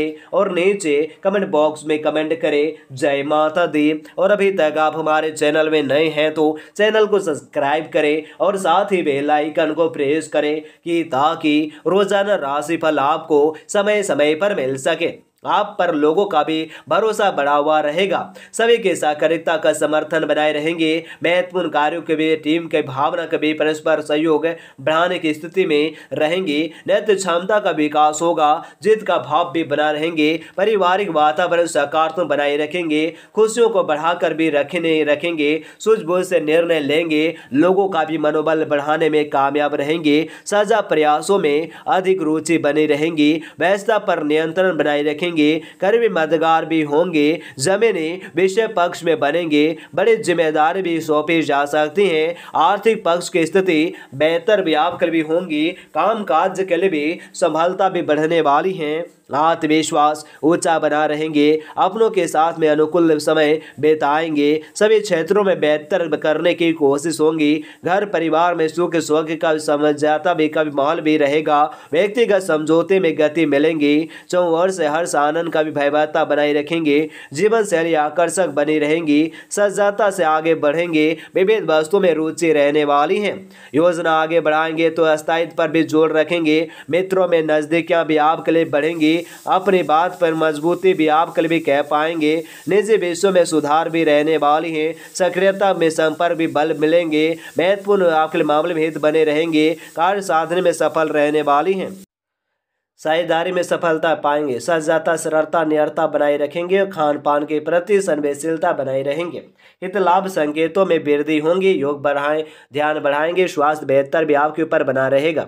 करें और नीचे कमेंट बॉक्स में कमेंट करें जय माता दी और अभी तक आप हमारे चैनल में नए हैं तो चैनल को सब्सक्राइब करें और साथ ही बेल आइकन को प्रेस करें कि ताकि रोजाना राशिफल आपको समय समय पर मिल सके आप पर लोगों का भी भरोसा बढ़ा हुआ रहेगा सभी के सहकारिता का समर्थन बनाए रहेंगे महत्वपूर्ण कार्यों के भी टीम के भावना के भी परस्पर सहयोग बढ़ाने की स्थिति में रहेंगे नेतृत्व क्षमता का विकास होगा जिद का भाव भी बना रहेंगे पारिवारिक वातावरण सकारात्मक बनाए रखेंगे खुशियों को बढ़ाकर भी रखने रखेंगे सूझबूझ से निर्णय लेंगे लोगों का भी मनोबल बढ़ाने में कामयाब रहेंगे सजा प्रयासों में अधिक रुचि बनी रहेंगी व्यवस्था पर नियंत्रण बनाए रखेंगे रहेंगे कर भी भी होंगे ज़मीनी विषय पक्ष में बनेंगे बड़े जिम्मेदार भी सौंपी जा सकती हैं आर्थिक पक्ष की स्थिति बेहतर भी आपके लिए होंगी काम काज के लिए भी संभलता भी बढ़ने वाली है आत्मविश्वास ऊंचा बना रहेंगे अपनों के साथ में अनुकूल समय बिताएंगे सभी क्षेत्रों में बेहतर करने की कोशिश होंगी घर परिवार में सुख सुख का समझाता भी का माहौल भी रहेगा व्यक्तिगत समझौते में गति मिलेंगी चौवर से हर्ष आनंद का भी भयवता बनाए रखेंगे जीवन शैली आकर्षक बनी रहेंगी सज्जता से आगे बढ़ेंगे विभिन्न वस्तुओं में रुचि रहने वाली है योजना आगे बढ़ाएंगे तो अस्थायित्व पर भी जोर रखेंगे मित्रों में नजदीकियां भी आपके लिए बढ़ेंगी अपने बात पर मजबूती भी आप कल भी कह पाएंगे निजी विषयों में सुधार भी रहने वाली हैं सक्रियता में संपर्क भी बल मिलेंगे महत्वपूर्ण आपके मामले में हित बने रहेंगे कार्य साधने में सफल रहने वाली हैं साझेदारी में सफलता पाएंगे सजाता सरलता निरता बनाए रखेंगे और खान पान के प्रति संवेदशीलता बनाए रहेंगे हित लाभ संकेतों में वृद्धि होंगी योग बढ़ाएं ध्यान बढ़ाएंगे स्वास्थ्य बेहतर भी आपके ऊपर बना रहेगा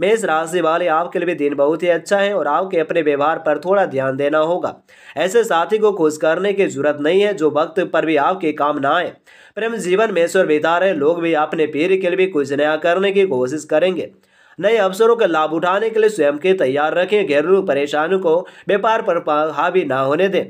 मेष राशि वाले आपके लिए दिन बहुत ही अच्छा है और आपके अपने व्यवहार पर थोड़ा ध्यान देना होगा ऐसे साथी को खुश करने की जरूरत नहीं है जो वक्त पर भी आपके काम ना आए प्रेम जीवन में स्वर बिता रहे लोग भी अपने पीर के लिए कुछ नया करने की कोशिश करेंगे नए अवसरों का लाभ उठाने के लिए स्वयं के तैयार रखें घरेलू परेशानियों को व्यापार पर हावी ना होने दें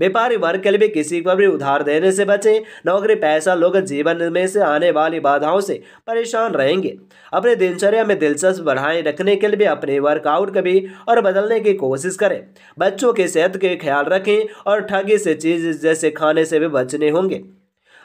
व्यापारी वर्ग के लिए भी किसी को भी उधार देने से बचे नौकरी पैसा लोग जीवन में से आने वाली बाधाओं से परेशान रहेंगे अपने दिनचर्या में दिलचस्प बढ़ाए रखने के लिए भी अपने वर्कआउट कभी और बदलने की कोशिश करें बच्चों की सेहत के ख्याल रखें और ठगी से चीज जैसे खाने से भी बचने होंगे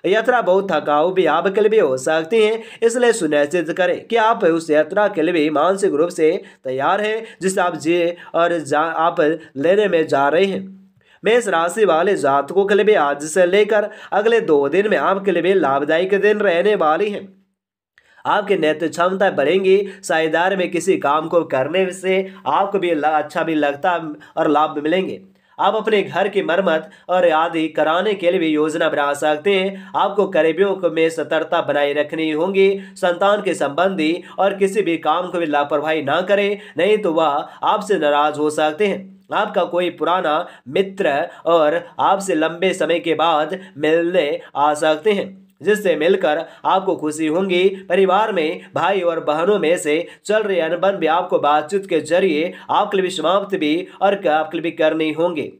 यात्रा बहुत थकाऊ भी आपके लिए भी हो सकती है इसलिए सुनिश्चित करें कि आप उस यात्रा के लिए भी मानसिक रूप से तैयार हैं जिसे आप जी और जा आप लेने में जा रहे हैं मेष राशि वाले जातकों के लिए भी आज से लेकर अगले दो दिन में आपके लिए भी लाभदायक दिन रहने वाली है आपकी नेतृत्व क्षमता बढ़ेंगी साझेदार में किसी काम को करने से आपको भी अच्छा भी लगता और लाभ मिलेंगे आप अपने घर की मरम्मत और आदि कराने के लिए भी योजना बना सकते हैं आपको करीबियों में सतर्कता बनाए रखनी होगी संतान के संबंधी और किसी भी काम को भी लापरवाही ना करें नहीं तो वह आपसे नाराज हो सकते हैं आपका कोई पुराना मित्र और आपसे लंबे समय के बाद मिलने आ सकते हैं जिससे मिलकर आपको खुशी होंगी परिवार में भाई और बहनों में से चल रहे अनबन भी आपको बातचीत के जरिए आपके लिए समाप्त भी और आपके लिए करनी होंगी